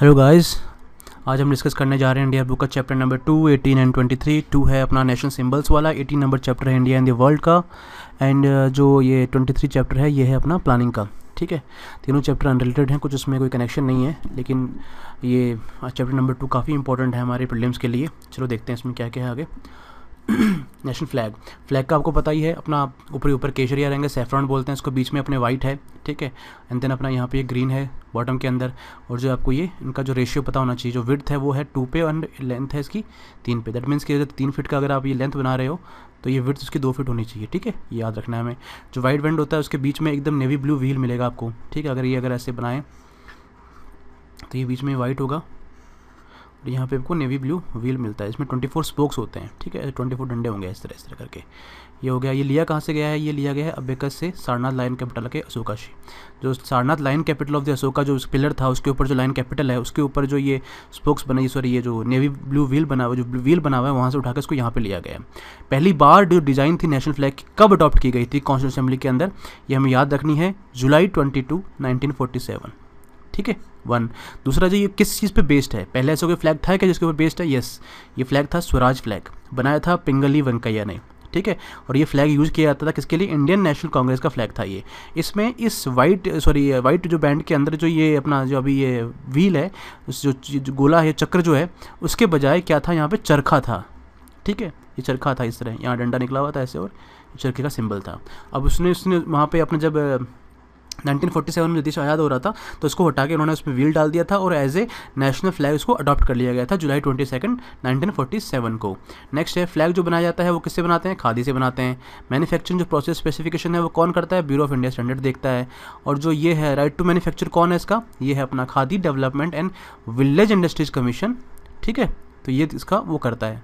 hello guys आज हम discuss करने जा रहे हैं इंडिया बुक का chapter number two eighteen and twenty three two है अपना नेशनल सिंबल्स वाला एटीन नंबर चैप्टर है इंडिया एंड द वर्ल्ड का एंड uh, जो ये ट्वेंटी थ्री चैप्टर है ये है अपना प्लानिंग का ठीक है तीनों चैप्टर अनरिलेटेड हैं कुछ उसमें कोई कनेक्शन नहीं है लेकिन ये चैप्टर नंबर टू काफ़ी इंपॉर्टेंट है हमारे प्रिलिम्स के लिए चलो देखते हैं इसमें क्या क्या है आगे नेशनल फ्लैग फ्लैग का आपको पता ही है अपना ऊपर ऊपर केशरिया रहेंगे सेफ्रॉन बोलते हैं इसको बीच में अपने वाइट है ठीक है एंड देन अपना यहाँ पे ये ग्रीन है बॉटम के अंदर और जो आपको ये इनका जो रेशियो पता होना चाहिए जो विड्थ है वो है टू पे एंड लेंथ है इसकी तीन पे दैट मीन्स कि अगर तीन फिट का अगर आप ये लेंथ बना रहे हो तो ये विड्थ उसकी दो फिट होनी चाहिए ठीक है याद रखना है हमें जो वाइट वेंड होता है उसके बीच में एकदम नेवी ब्लू व्हील मिलेगा आपको ठीक है अगर ये अगर ऐसे बनाएं तो ये बीच में वाइट होगा और यहाँ पे आपको नेवी ब्लू व्हील मिलता है इसमें 24 स्पोक्स होते हैं ठीक है 24 डंडे होंगे इस तरह इस तरह करके ये हो गया ये लिया कहाँ से गया है ये लिया गया है अबेकस से सारनाथ लाइन कैपिटल के से जो Sarnath lion capital of the Ashoka जो पिलर था उसके ऊपर जो लाइन कैपिटल है उसके ऊपर जो ये स्पोक्स ये सॉरी ये जो नेवी ब्लू व्हील बना हुआ जो व्हील बना हुआ है वहाँ से उठाकर इसको यहाँ पर लिया गया पहली बार जो डिज़ाइन थी नेशनल फ्लैग की कब अडॉप्ट की गई थी कॉन्स्टिट्यूशन असेंबली के अंदर ये हमें याद रखनी है जुलाई ट्वेंटी टू ठीक है वन दूसरा जी ये किस चीज़ पे बेस्ड है पहले ऐसा कोई फ्लैग था क्या जिसके ऊपर बेस्ड है यस ये फ्लैग था स्वराज फ्लैग बनाया था पिंगली वेंकैया ने ठीक है और ये फ्लैग यूज़ किया जाता था किसके लिए इंडियन नेशनल कांग्रेस का फ्लैग था ये इसमें इस वाइट सॉरी वाइट जो बैंड के अंदर जो ये अपना जो अभी ये व्हील है उस जो गोला है चक्र जो है उसके बजाय क्या था यहाँ पर चरखा था ठीक है ये चरखा था इस तरह यहाँ डंडा निकला हुआ था ऐसे और चरखे का सिंबल था अब उसने उसने वहाँ पे अपने जब 1947 में देश आज़ाद हो रहा था तो उसको हटा के उन्होंने उसमें व्हील डाल दिया था और एज ए नेशनल फ्लैग उसको अडॉप्ट कर लिया गया था जुलाई ट्वेंटी सेकंड नाइनटीन को नेक्स्ट है फ्लैग जो बनाया जाता है वो किससे बनाते हैं खादी से बनाते हैं मैन्युफैक्चरिंग जो प्रोसेस स्पेसिफिकेशन है वो कौन करता है ब्यूरो ऑफ इंडिया स्टैंडर्ड देखता है और जो ये है राइट टू मैनुफैक्चर कौन है इसका ये है अपना khadi development and village industries commission ठीक है तो ये इसका वो करता है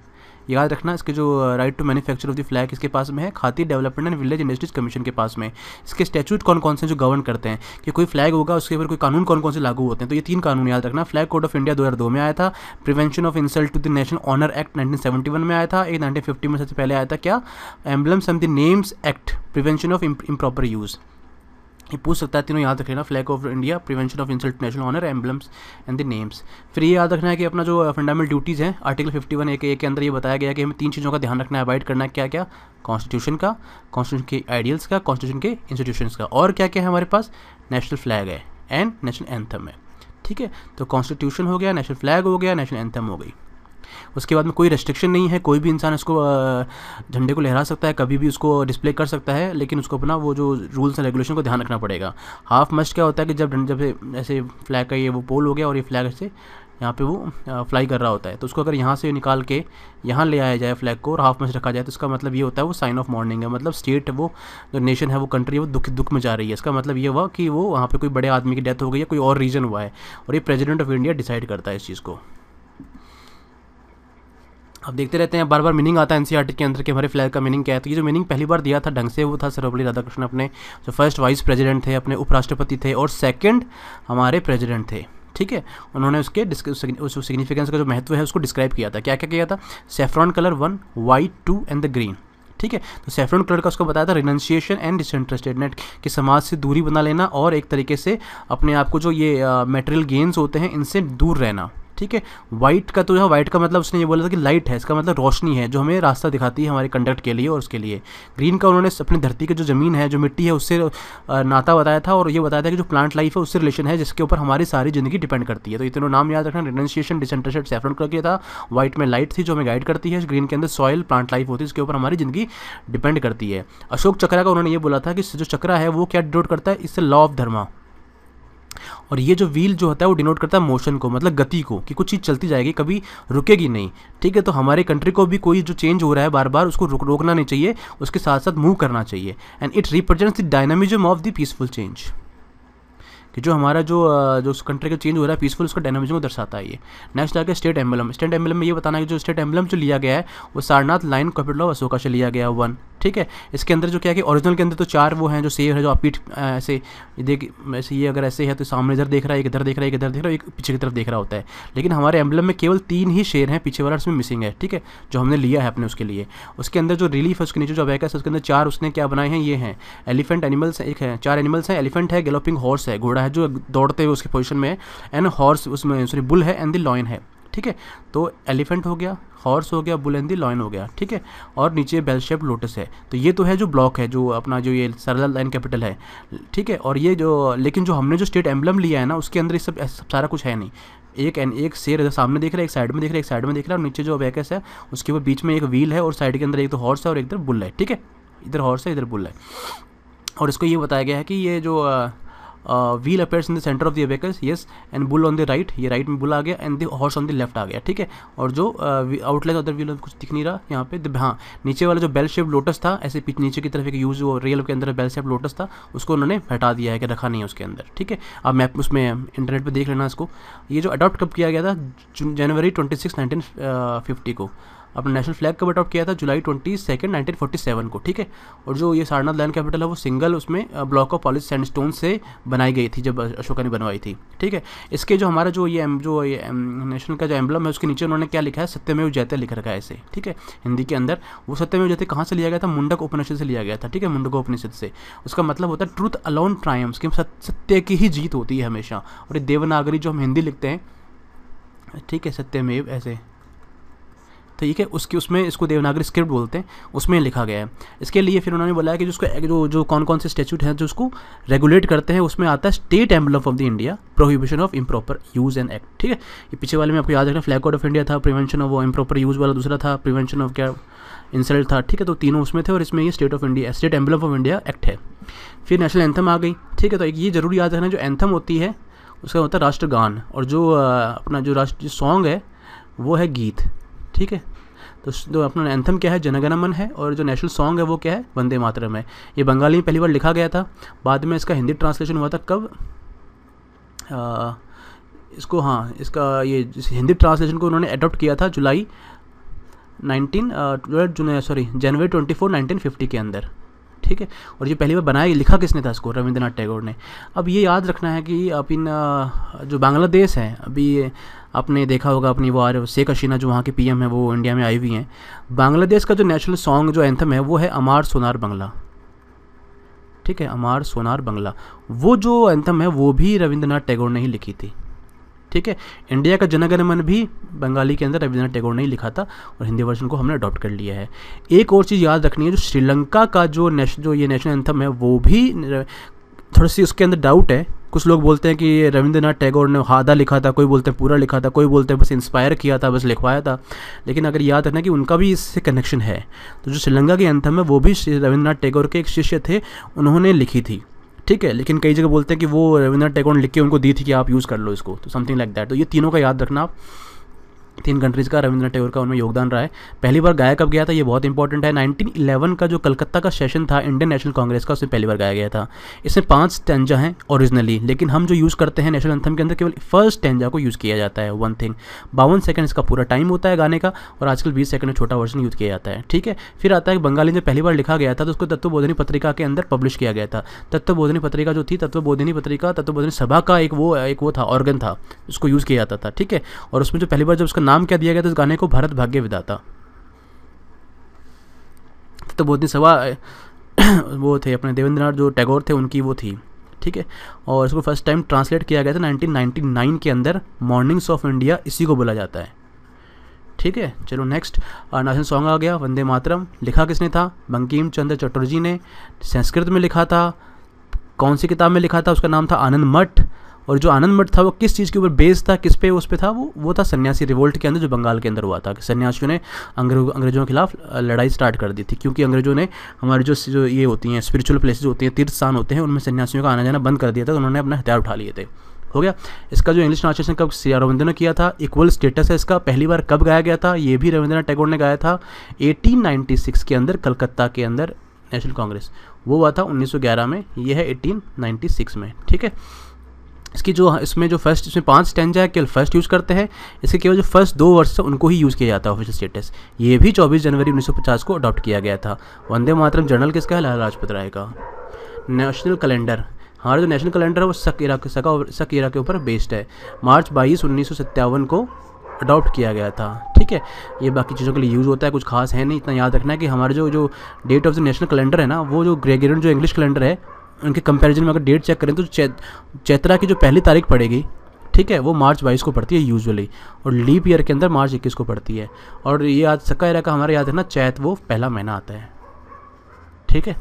याद रखना इसके जो right to manufacture of the flag इसके पास में है khadi development and village industries commission के पास में इसके स्टैचूट कौन कौन से जो गवर्न करते हैं कि कोई फ्लैग होगा उसके ऊपर कोई कानून कौन कौन से लागू होते हैं तो ये तीन कानून याद रखना फ्लैग कोड ऑफ इंडिया दो में आया था prevention of insult to the national honour act nineteen में आया था एक 1950 में सबसे पहले आया था क्या emblems and the names act prevention of improper use ये पूछ सकता है तीनों याद रख लेना flag of India prevention of insult national honour emblems and the names फिर ये याद रखना है कि अपना जो फंडामेंटल uh, ड्यूटीज़ हैं आर्टिकल 51 ए के के अंदर ये बताया गया कि हमें तीन चीज़ों का ध्यान रखना है अवॉइड करना है क्या क्या कॉन्स्टिट्यूशन का कॉन्स्टिट्यूशन के आइडियल्स का कॉन्स्टिट्यूशन के इंस्टीट्यूशन का और क्या क्या है हमारे पास नेशनल फ्लैग है एंड नेशनल एंथम है ठीक है तो कॉन्स्टिट्यूशन हो गया नेशनल फ्लैग हो गया नेशनल एंथम हो गई उसके बाद में कोई रेस्ट्रिक्शन नहीं है कोई भी इंसान इसको झंडे को लहरा सकता है कभी भी उसको डिस्प्ले कर सकता है लेकिन उसको अपना वो जो रूल्स एंड रेगुलेशन को ध्यान रखना पड़ेगा हाफ मस्ट क्या होता है कि जब जब ऐसे फ्लैग का ये वो पोल हो गया और ये फ्लैग से यहाँ पे वो फ्लाई कर रहा होता है तो उसको अगर यहाँ से निकाल के यहाँ ले आया जाए फ्लैग को और हाफ मस्ट रखा जाए तो इसका मतलब ये होता है वो साइन ऑफ मॉर्निंग है मतलब स्टेट वो जो नेशन है वो कंट्री है वो दुख दुख में जा रही है इसका मतलब ये हुआ कि वो वहाँ पे कोई बड़े आदमी की डेथ हो गई है कोई और रीज़न हुआ है और ये प्रेजिडेंट ऑफ इंडिया डिसाइड करता है इस चीज़ को अब देखते रहते हैं बार बार मीनिंग आता है एनसीआर e के अंदर के हमारे फ्लैग का मीनिंग क्या है तो ये जो मीनिंग पहली बार दिया था ढंग से वो था सर्वपल्ली राधाकृष्ण अपने जो फर्स्ट वाइस प्रेसिडेंट थे अपने उपराष्ट्रपति थे और सेकंड हमारे प्रेसिडेंट थे ठीक है उन्होंने उसके उस सिग्निफिकेंस का जो महत्व है उसको डिस्क्राइब किया था क्या क्या किया था saffron colour one white two and the green ठीक है तो सेफ्रॉन कलर का उसको बताया था रिनंसिएशन एंड डिसइंटरेस्टेडनेट कि समाज से दूरी बना लेना और एक तरीके से अपने आप को जो ये मेटेरियल गेंस होते हैं इनसे दूर रहना ठीक है वाइट का तो जो है वाइट का मतलब उसने ये बोला था कि लाइट है इसका मतलब रोशनी है जो हमें रास्ता दिखाती है हमारे कंडक्ट के लिए और उसके लिए ग्रीन का उन्होंने अपनी धरती की जो ज़मीन है जो मिट्टी है उससे नाता बताया था और ये बताया था कि जो प्लांट लाइफ है उससे रिलेशन है जिसके ऊपर हमारी सारी जिंदगी डिपेंड करती है तो इतने नाम याद रखना रिनाउंसिएशन डिसेंट्रेशन सेफरन करके था वाइट में लाइट थी जो हमें गाइड करती है ग्रीन के अंदर सॉयल प्लांट लाइफ होती है इसके ऊपर हमारी जिंदगी डिपेंड करती है अशोक चक्रा का उन्होंने ये बोला था कि जो चक्रा है वो क्या डिनोट करता है इससे लॉ ऑफ धर्मा और ये जो व्हील जो होता है वो डिनोट करता है मोशन को मतलब गति को कि कुछ चीज़ चलती जाएगी कभी रुकेगी नहीं ठीक है तो हमारे कंट्री को भी कोई जो चेंज हो रहा है बार बार उसको रुक रोकना नहीं चाहिए उसके साथ साथ मूव करना चाहिए and it represents the dynamism of the peaceful change कि जो हमारा जो जो उस कंट्री का चेंज हो रहा है पीसफुल उसका डायनामिज्म को दर्शाता है ये नेक्स्ट आगे स्टेट एम्बलम स्टेट एम्बलम में ये बताना है कि जो स्टेट एम्बलम जो लिया गया है वो Sarnath lion capital of Ashoka से लिया गया वन ठीक है इसके अंदर जो क्या कि ओरिजिनल के अंदर तो चार वो हैं जो सेव है जो आप पीठ ऐसे देख ऐसे ये अगर ऐसे है तो सामने इधर देख रहा है एक इधर देख रहा है एक इधर देख रहा है एक पीछे की तरफ देख रहा होता है लेकिन हमारे एम्बलम में केवल तीन ही शेर हैं पीछे वाला उसमें मिसिंग है ठीक है जो हमने लिया है अपने उसके लिए उसके अंदर जो रिलीफ है उसके नीचे जो अवैक है उसके अंदर चार उसने क्या बनाए हैं ये हैं एलिफेंट एनिमल्स एक है चार एनिमल्स हैं एलिफेंट है गलोपिंग हॉर्स है घोड़ा है जो दौड़ते हुए उसकी पोजिशन में है एंड हॉर्स उसमें सॉरी बुल है एंड द लॉयन है ठीक है तो एलिफेंट हो गया हॉर्स हो गया बुल एंड द लॉयन हो गया ठीक है और नीचे बेल शेप लोटस है तो ये तो है जो ब्लॉक है जो अपना जो ये सरल लाइन कैपिटल है ठीक है और ये जो लेकिन जो हमने जो स्टेट एम्बलम लिया है ना उसके अंदर ये सब सारा कुछ है नहीं एक एन एक शेर सामने देख रहा है एक साइड में देख रहा है एक साइड में देख रहा है और नीचे जो वैकस है उसके ऊपर बीच में एक व्हील है और साइड के अंदर एक तो हॉर्स है और एक इधर बुल है ठीक है इधर हॉर्स है इधर बुल है और इसको ये बताया गया है कि ये जो wheel appears in the centre of the abacus yes and bull on the right ये राइट में बुल आ गया and the horse on the left आ गया ठीक है और जो आउटलाइन ऑफ द व्हील कुछ दिख नहीं रहा यहाँ पे हाँ नीचे वाला जो बेल शेप लोटस था ऐसे नीचे की तरफ एक यूज हुआ रेल के अंदर बेल शेप लोटस था उसको उन्होंने हटा दिया है कि रखा नहीं है उसके अंदर ठीक है अब मैप उसमें इंटरनेट पर देख लेना इसको ये जो अडॉप्ट कब किया गया था जनवरी ट्वेंटी सिक्स नाइनटीन फिफ्टी को अपने नेशनल फ्लैग का बटआउट किया था जुलाई twenty second nineteen forty seven को ठीक है और जो ये सारनाथ लैंड कैपिटल है वो सिंगल उसमें block of polished sandstone से बनाई गई थी जब अशोका ने बनवाई थी ठीक है इसके जो हमारा जो ये जो ये नेशनल का जो एम्बलम है उसके नीचे उन्होंने क्या लिखा है सत्यमेव जयते लिख रखा है इसे ठीक है हिंदी के अंदर वो सत्यमेव जयते कहाँ से लिया गया था मुंडक उपनिषद से लिया गया था ठीक है मुंडक उपनिषद से उसका मतलब होता है ट्रूथ अलोन ट्रायम्स की सत्य की ही जीत होती है हमेशा और ये देवनागरी जो हम हिंदी लिखते हैं ठीक है सत्यमेव ऐसे ठीक है उसके उसमें इसको देवनागरी स्क्रिप्ट बोलते हैं उसमें लिखा गया है इसके लिए फिर उन्होंने बोला कि जिसको जो जो कौन कौन से स्टेचूट हैं जो उसको रेगुलेट करते हैं उसमें आता है state emblem of the India prohibition of improper use and act ठीक है ये पीछे वाले में आपको याद रखना फ्लैग कोड ऑफ इंडिया था प्रिवेंशन ऑफ वो इम्प्रॉपर यूज़ वाला दूसरा था प्रिवेंशन ऑफ क्या इंसल्ट था ठीक है तो तीनों उसमें थे और इसमें ये state of India state emblem of India act है फिर नेशनल एंथम आ गई ठीक है तो एक ये जरूर याद रखना जो एंथम होती है उसका होता है राष्ट्रगान और जो अपना जो राष्ट्र सॉन्ग है वो है गीत ठीक है तो जो तो अपना एंथम क्या है जनगणमन है और जो नेशनल सॉन्ग है वो क्या है वंदे मातरम है ये बंगाली में पहली बार लिखा गया था बाद में इसका हिंदी ट्रांसलेशन हुआ था कब आ, इसको हाँ इसका ये हिंदी ट्रांसलेशन को उन्होंने अडॉप्ट किया था जुलाई नाइनटीन जुलाई सॉरी जनवरी ट्वेंटी फोर नाइनटीन फिफ्टी के अंदर ठीक है और ये पहली बार बनाया लिखा किसने था इसको रविंद्रनाथ टैगोर ने अब ये याद रखना है कि अपन जो बांग्लादेश है अभी आपने देखा होगा अपनी वो आर शेख हसीना जो वहाँ पी पीएम है वो इंडिया में आई हुई हैं बांग्लादेश का जो नेशनल सॉन्ग जो एंथम है वो है अमार सोनार बंगला ठीक है अमार सोनार बंगला वो जो एंथम है वो भी रविंद्रनाथ टैगोर ने ही लिखी थी ठीक है इंडिया का जनगणमन भी बंगाली के अंदर रविंद्रनाथ टैगोर ने लिखा था और हिंदी वर्जन को हमने अडॉप्ट कर लिया है एक और चीज़ याद रखनी है जो श्रीलंका का जो नेश जो ये नेशनल एंथम है वो भी थोड़ी सी उसके अंदर डाउट है कुछ लोग बोलते हैं कि रविंद्रनाथ टैगोर ने आधा लिखा था कोई बोलते हैं पूरा लिखा था कोई बोलते हैं बस इंस्पायर किया था बस लिखवाया था लेकिन अगर याद रखना कि उनका भी इससे कनेक्शन है तो जो श्रीलंका के एंथम है वो भी रविंद्रनाथ टैगोर के एक शिष्य थे उन्होंने लिखी थी ठीक है लेकिन कई जगह बोलते हैं कि वो रविंद्रनाथ टैगोर ने लिख के उनको दी थी कि आप यूज़ कर लो इसको तो समथिंग लाइक दैट तो ये तीनों का याद रखना आप तीन कंट्रीज़ का रविंद्र टेगोर का उनमें योगदान रहा है पहली बार गाया कब गया था ये बहुत इंपॉर्टेंट है 1911 का जो कलकत्ता का सेशन था इंडियन नेशनल कांग्रेस का उसमें पहली बार गाया गया था इसमें पांच टेंजा हैं ओरिजिनली लेकिन हम जो यूज़ करते हैं नेशनल एंथम के अंदर केवल फर्स्ट टेंजा को यूज़ किया जाता है वन थिंग बावन सेकंड इसका पूरा टाइम होता है गाने का और आजकल बीस सेकंड में छोटा वर्जन यूज़ किया जाता है ठीक है फिर आता है बंगाली में पहली बार लिखा गया था तो उसको तत्वबोधनी पत्रिका के अंदर पब्लिश किया गया था तत्वबोधनी पत्रिका जो थी तत्वबोधनी पत्रिका तत्वबोधनी सभा का एक वो एक वो था ऑर्गन था उसको यूज़ किया जाता था ठीक है और उसमें जो पहली बार जब उसका नाम क्या दिया गया था इस गाने को भारत भाग्य विदाता तो बोधनी सभा वो थे अपने देवेंद्र नाथ जो टैगोर थे उनकी वो थी ठीक है और इसको फर्स्ट टाइम ट्रांसलेट किया गया था 1999 के अंदर मॉर्निंग्स ऑफ इंडिया इसी को बोला जाता है ठीक है चलो नेक्स्ट नेशनल सॉन्ग आ गया वंदे मातरम लिखा किसने था बंकीम चंद्र चटर्जी ने संस्कृत में लिखा था कौन सी किताब में लिखा था उसका नाम था आनंद मठ और जो आनंद मठ था वो किस चीज़ के ऊपर बेस था किस पे उस पे था वो वो था सन्यासी रिवोल्ट के अंदर जो बंगाल के अंदर हुआ था कि सन्यासियों ने अंग्रेजों के खिलाफ लड़ाई स्टार्ट कर दी थी क्योंकि अंग्रेजों ने हमारे जो जो ये होती हैं स्पिरिचुअल प्लेसेज होती हैं तीर्थ स्थान होते हैं उनमें सन्यासियों का आना जाना बंद कर दिया था तो उन्होंने अपना हथियार उठा लिए थे हो गया इसका जो इंग्लिश ट्रांसलेशन कब सी रविंद्र ने किया था इक्वल स्टेटस है इसका पहली बार कब गाया गया था ये भी रविंद्रनाथ टैगोर ने गाया था 1896 के अंदर कलकत्ता के अंदर नेशनल कांग्रेस वो हुआ था 1911 में ये है 1896 में ठीक है इसकी जो इसमें जो फर्स्ट इसमें पांच स्टेंजा है केवल फर्स्ट यूज़ करते हैं इसके केवल जो फर्स्ट दो वर्ष है उनको ही यूज़ किया जाता है ऑफिशियल स्टेटस ये भी 24 जनवरी 1950 को अडॉप्ट किया गया था वंदे मातरम जर्नल किसका है लाल लाजपत राय का नेशनल कैलेंडर हमारा जो नेशनल कैलेंडर है वो सक इरा सका सक इरा के ऊपर बेस्ड है मार्च बाईस उन्नीस को अडॉप्ट किया गया था ठीक है ये बाकी चीज़ों के लिए यूज़ होता है कुछ खास है नहीं इतना याद रखना है कि हमारे जो जो date of the national calendar है ना वो जो ग्रेगेरियन जो इंग्लिश कैलेंडर है उनके कंपैरिजन में अगर डेट चेक करें तो चैत्रा की जो पहली तारीख पड़ेगी ठीक है वो मार्च बाईस को पड़ती है यूजुअली और लीप ईयर के अंदर मार्च इक्कीस को पड़ती है और ये आज सक्का एरा का हमारा याद है ना चैत वो पहला महीना आता है ठीक है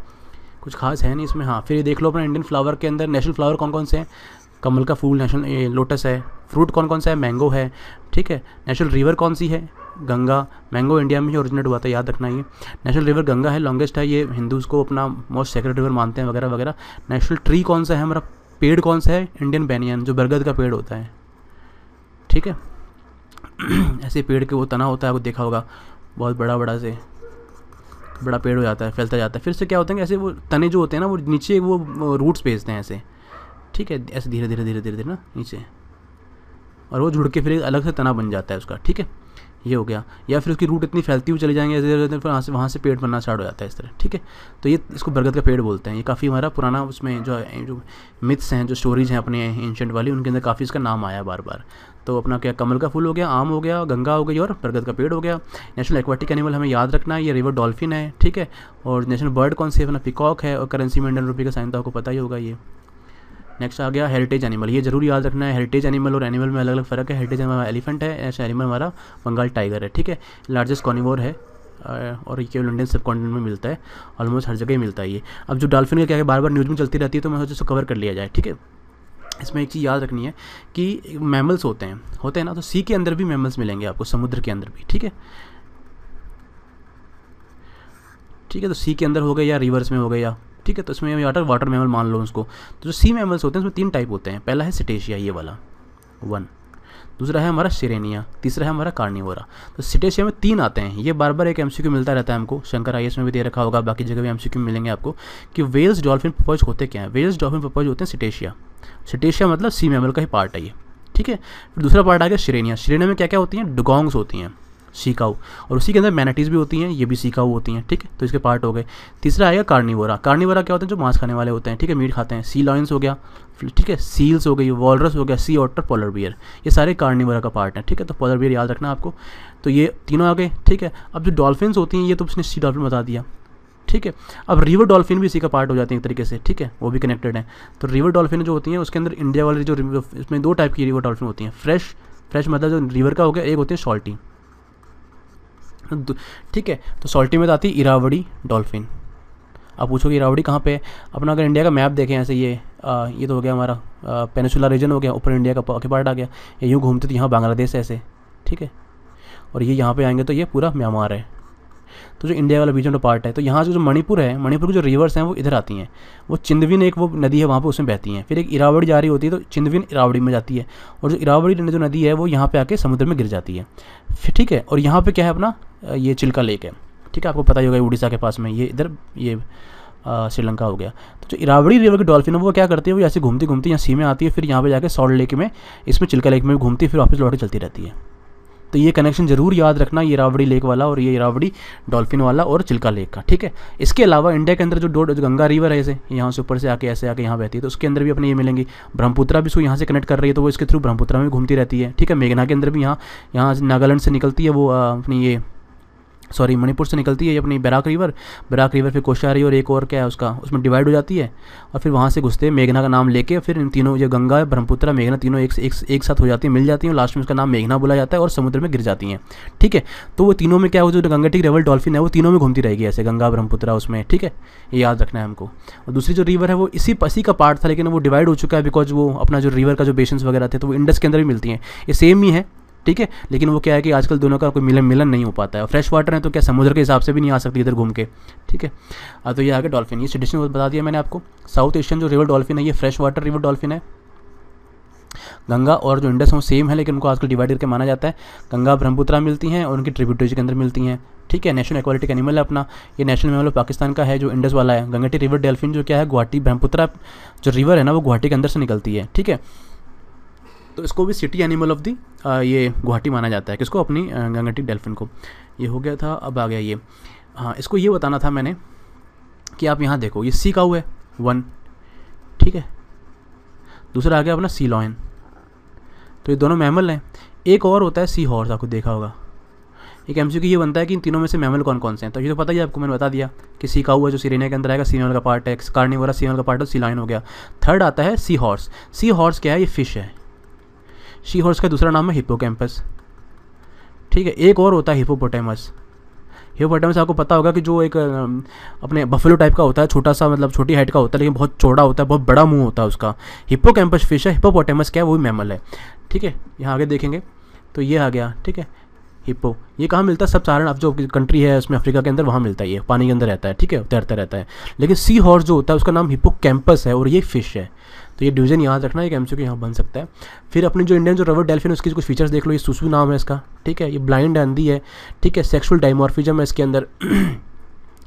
कुछ खास है नहीं इसमें हाँ फिर ये देख लो अपना इंडियन फ्लावर के अंदर नेशनल फ्लावर कौन कौन से हैं कमल का फूल नेशनल लोटस है फ्रूट कौन कौन सा है मैंगो है ठीक है नेशनल रिवर कौन सी है गंगा मैंगो इंडिया में ही ओरिजिनेट हुआ था याद रखना ये नेशनल रिवर गंगा है लॉन्गेस्ट है ये हिंदूज़ को अपना मोस्ट सेक्रेट रिवर मानते हैं वगैरह वगैरह नेशनल ट्री कौन सा है हमारा पेड़ कौन सा है इंडियन बैनियन जो बरगद का पेड़ होता है ठीक है ऐसे पेड़ के वो तना होता है वो देखा होगा बहुत बड़ा बड़ा से बड़ा पेड़ हो जाता है फैलता जाता है फिर से क्या होता है ऐसे वो तने जो होते हैं ना वो नीचे वो रूट्स भेजते हैं ऐसे ठीक है ऐसे धीरे धीरे धीरे धीरे धीरे ना नीचे और वो जुड़ के फिर अलग से तना बन जाता है उसका ठीक है ये हो गया या फिर उसकी रूट इतनी फैलती हुई चले जाएंगे इधर उधर फिर वहाँ से वहाँ से पेड़ बनना स्टार्ट हो जाता है इस तरह ठीक है तो ये इसको बरगद का पेड़ बोलते हैं ये काफ़ी हमारा पुराना उसमें जो जो मिथ्स हैं जो स्टोरीज हैं अपने एंशेंट वाली उनके अंदर काफ़ी इसका नाम आया बार बार तो अपना क्या कमल का फूल हो गया आम हो गया गंगा हो गई और बरगद का पेड़ हो गया नेशनल एक्वाटिक एनिमल हमें याद रखना है ये रिवर डॉल्फिन है ठीक है और नेशनल बर्ड कौन से है अपना पिकॉक है और करेंसी में इंडियन रुपये का साइन तो आपको पता ही होगा ये नेक्स्ट आ गया हेरिटेज एनिमल ये जरूर याद रखना है हेरिटेज एनिमल और एनिमल में अलग अलग फ़र्क है हेरिटेज हमारा एलिफेंट है ऐसा एनिमल हमारा बंगाल टाइगर है ठीक है लार्जेस्ट कॉनिवोर है और ये केवल इंडियन सब कॉन्टिनेंट में मिलता है ऑलमोस्ट हर जगह मिलता है ये अब जो डॉल्फिन का क्या है बार बार न्यूज़ में चलती रहती है तो मैं सोचा उसको कवर कर लिया जाए ठीक है इसमें एक चीज़ याद रखनी है कि मैमल्स होते हैं होते हैं ना तो सी के अंदर भी मैमल्स मिलेंगे आपको समुद्र के अंदर भी ठीक है ठीक है तो सी के अंदर हो गए या रिवर्स में हो गए या ठीक है तो इसमें वाटर वाटर मेमल मान लो उसको तो जो सी मेमल्स होते हैं उसमें तीन टाइप होते हैं पहला है सिटेशिया ये वाला वन दूसरा है हमारा सिरेनिया तीसरा है हमारा कार्निवोरा तो सिटेशिया में तीन आते हैं ये बार बार एक एमसीक्यू मिलता रहता है हमको शंकर आई में भी दे रखा होगा बाकी जगह भी एमसीक्यू मिलेंगे आपको कि वेल्स डॉल्फिन पपोज होते क्या हैं वेल्स डॉल्फिन पपोज होते हैं सिटेशिया सिटेशिया मतलब सी मेमल का ही पार्ट है ये ठीक है फिर दूसरा पार्ट आ गया श्रेणिया श्रेणिया में क्या क्या होती हैं डुगोंग्स होती हैं सीकाऊ और उसी के अंदर मैनेटीज़ भी होती हैं ये भी सीकाऊ होती हैं ठीक है तो इसके पार्ट हो गए तीसरा आएगा कार्निवोरा कार्निवोरा क्या होते हैं जो मांस खाने वाले होते हैं ठीक है मीट खाते हैं सी लॉइन्स हो गया ठीक है सील्स हो गई वॉलरस हो गया सी ऑटर पोलर बियर ये सारे कार्निवोरा का पार्ट है ठीक है तो पोलर बियर याद रखना आपको तो ये तीनों आ गए ठीक है अब जो डॉल्फिन होती हैं ये तो उसने सी डॉल्फिन बता दिया ठीक है अब रिवर डॉल्फिन भी इसी का पार्ट हो जाती है एक तरीके से ठीक है वो भी कनेक्टेड है तो रिवर डॉल्फिन जो होती हैं उसके अंदर इंडिया वाली जो इसमें दो टाइप की रिवर डॉल्फिन होती हैं फ्रेश फ्रेश मतलब जो रिवर का हो गया एक होती है सॉल्टी ठीक है तो सॉल्टी में तो आती है इरावड़ी डॉल्फिन आप पूछोगे इरावड़ी कहाँ पे है अपना अगर इंडिया का मैप देखें ऐसे ये आ, ये तो हो गया हमारा पेनिसुला रीजन हो गया ऊपर इंडिया का पॉकी पार्ट आ गया ये यूँ घूमते तो यहाँ बांग्लादेश ऐसे ठीक है और ये यहाँ पे आएंगे तो ये पूरा म्यांमार है तो जो इंडिया वाला रीजन पार्ट है तो यहाँ से जो मणिपुर है मणिपुर की जो रिवर्स हैं वो इधर आती हैं वो चिंदविन एक वो नदी है वहाँ पर उसमें बहती हैं फिर एक इरावड़ी जा रही होती है तो चिंदविन इरावड़ी में जाती है और जो इरावड़ी जो नदी है वो यहाँ पर आके समुद्र में गिर जाती है फिर ठीक है और यहाँ पर क्या है अपना ये चिल्का लेक है ठीक है आपको पता ही होगा उड़ीसा के पास में ये इधर ये श्रीलंका हो गया तो जो इरावड़ी रिवर की डॉल्फिन है वो क्या करती है वो ऐसे घूमती घूमती यहाँ सी में आती है फिर यहाँ पे जाके सॉल्ट लेक में इसमें चिल्का लेक में घूमती है फिर वापस लौटे चलती रहती है तो ये कनेक्शन ज़रूर याद रखना ये रावड़ी लेक वाला और ये रावड़ी डॉल्फिन वाला और चिल्का लेक का ठीक है इसके अलावा इंडिया के अंदर जो डोड गंगा रिवर है इसे यहाँ से ऊपर से आके ऐसे आके यहाँ बहती है तो उसके अंदर भी अपने ये मिलेंगी ब्रह्मपुत्रा भी इसको यहाँ से कनेक्ट कर रही है तो वो इसके थ्रू ब्रह्मपुत्रा में घूमती रहती है ठीक है मेघना के अंदर भी यहाँ यहाँ नागालैंड से निकलती है वो अपनी ये सॉरी मणिपुर से निकलती है अपनी बैराक रिवर बैराक रिवर फिर कोश्यारी और एक और क्या है उसका उसमें डिवाइड हो जाती है और फिर वहाँ से घुसते हैं मेघना का नाम लेके फिर इन तीनों ये गंगा ब्रह्मपुत्र मेघना तीनों एक, एक, एक साथ हो जाती है मिल जाती हैं लास्ट में उसका नाम मेघना बोला जाता है और समुद्र में गिर जाती हैं ठीक है तो वो तीनों में क्या हो जो गंगाटिक रेवल डॉल्फिन है वो तीनों में घूमती रहेगी ऐसे गंगा ब्रह्मपुत्रा उसमें ठीक है ये याद रखना है हमको और दूसरी जो रिवर है वो इसी पसी का पार्ट था लेकिन वो डिवाइड हो चुका है बिकॉज वो अपना जो रिवर का जो बेशंस वगैरह थे तो वो इंडस के अंदर भी मिलती हैं ये सेम ही है ठीक है लेकिन वो क्या है कि आजकल दोनों का कोई मिलन मिलन नहीं हो पाता है फ्रेश वाटर है तो क्या समुद्र के हिसाब से भी नहीं आ सकती इधर घूम के ठीक है तो ये आगे डॉल्फिन ये ट्रेडिशनल बता दिया मैंने आपको साउथ एशियन जो रिवर डॉल्फिन है ये फ्रेश वाटर रिवर डॉल्फिन है गंगा और जो इंडस हैं वो सेम है लेकिन उनको आजकल डिवाइड करके माना जाता है गंगा ब्रह्मपुत्रा मिलती हैं और उनकी ट्रिब्यूटरीज के अंदर मिलती हैं ठीक है नेशनल का एनिमल है अपना ये नेशनल एनिमल पाकिस्तान का है जो इंडस वाला है गंगटी रिवर डेल्फिन जो क्या है गुवाहाटी ब्रह्मपुत्रा जो रिवर है ना वो गुवाहाटी के अंदर से निकलती है ठीक है तो इसको भी सिटी एनिमल ऑफ दी ये गुवाहाटी माना जाता है किसको अपनी गंगाटी डेल्फिन को ये हो गया था अब आ गया ये हाँ इसको ये बताना था मैंने कि आप यहाँ देखो ये सी का हुआ है वन ठीक है दूसरा आ गया अपना सी लॉयन तो ये दोनों मैमल हैं एक और होता है सी हॉर्स आपको देखा होगा एक एम की ये बनता है कि इन तीनों में से मैमल कौन कौन से हैं तो ये तो पता ही आपको मैंने बता दिया कि सी का हुआ जो सिरेने के अंदर आएगा सीमेल का पार्ट है कार्निवोरा सीमेल का पार्ट है सी लाइन हो गया थर्ड आता है सी हॉर्स सी हॉर्स क्या है ये फिश है शी हॉर्स का दूसरा नाम है हिपोकैम्पस ठीक है एक और होता है हिपोपोटेमस हिपोपोटेमस आपको पता होगा कि जो एक अपने बफेलो टाइप का होता है छोटा सा मतलब छोटी हाइट का होता है लेकिन बहुत चौड़ा होता है बहुत बड़ा मुंह होता है उसका हिपोकैम्पस फिश है हिपोपोटेमस क्या है वो भी मैमल है ठीक है यहाँ आगे देखेंगे तो ये आ गया ठीक है हिप्पो ये कहाँ मिलता है सब सारण अब जो कंट्री है उसमें अफ्रीका के अंदर वहाँ मिलता है ये पानी के अंदर रहता है ठीक है तैरता रहता है लेकिन सी हॉर्स जो होता है उसका नाम हिप्पो कैंपस है और ये फिश है तो ये डिवीजन याद रखना एक एम सी यहाँ बन सकता है फिर अपनी जो इंडियन जो रबर डेल्फिन उसकी कुछ फीचर्स देख लो ये सुसु नाम है इसका ठीक है ये ब्लाइंड आंधी है ठीक है सेक्शुअल डाइमॉर्फिज्म है इसके अंदर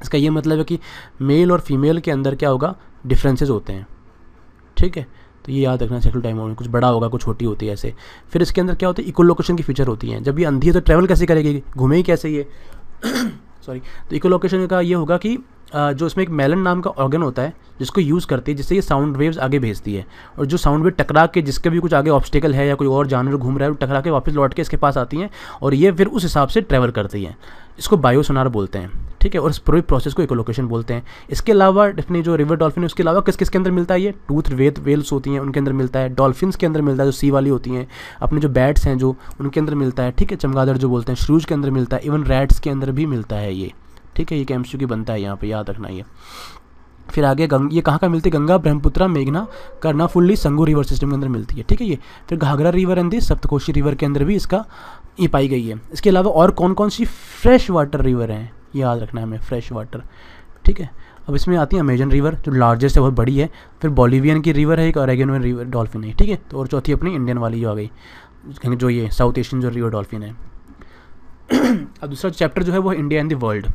इसका ये मतलब है कि मेल और फीमेल के अंदर क्या होगा डिफ्रेंसेज होते हैं ठीक है तो ये याद रखना सेक्सुअल टाइम में कुछ बड़ा होगा कुछ छोटी होती है ऐसे फिर इसके अंदर क्या होता है इको लोकेशन की फीचर होती है जब ये अंधी है तो ट्रैवल कैसे करेगी घूमेगी कैसे ये सॉरी तो इको लोकेशन का ये होगा कि जो इसमें एक मेलन नाम का ऑर्गन होता है जिसको यूज़ करती है जिससे ये साउंड वेव्स आगे भेजती है और जो साउंड वेव टकरा के जिसके भी कुछ आगे ऑब्स्टिकल है या कोई और जानवर घूम रहा है वो टकरा के वापस लौट के इसके पास आती हैं और ये फिर उस हिसाब से ट्रैवल करती है इसको बायोसोनार बोलते हैं ठीक है और इस पूरे प्रोसेस को इकोलोकेशन बोलते हैं इसके अलावा डेफिनी जो रिवर डॉल्फिन है उसके अलावा किस किस के अंदर मिलता है ये टूथ वेथ वेल्स होती हैं उनके अंदर मिलता है डॉल्फिन्स के अंदर मिलता है जो सी वाली होती हैं अपने जो बैट्स हैं जो उनके अंदर मिलता है ठीक है चमगादड़ जो बोलते हैं श्रूज के अंदर मिलता है इवन रैट्स के अंदर भी मिलता है ये ठीक है ये कैम्सू की बनता है यहाँ पर याद रखना ये फिर आगे गंग ये कहाँ का मिलती है गंगा ब्रह्मपुत्रा मेघना करना फुल्ली संगू रिवर सिस्टम के अंदर मिलती है ठीक है ये फिर Ghaghara river and the Saptakoshi river के अंदर भी इसका ये पाई गई है इसके अलावा और कौन कौन सी फ्रेश वाटर रिवर हैं याद रखना है हमें फ्रेश वाटर ठीक है अब इसमें आती है अमेजन रिवर जो लार्जेस्ट है बहुत बड़ी है फिर बॉलीवियन की रिवर है एक और रिवर डॉल्फिन है ठीक है तो और चौथी अपनी इंडियन वाली जो आ गई जो ये साउथ एशियन जो रिवर डॉल्फिन है अब दूसरा चैप्टर जो है वो इंडिया एंड द वर्ल्ड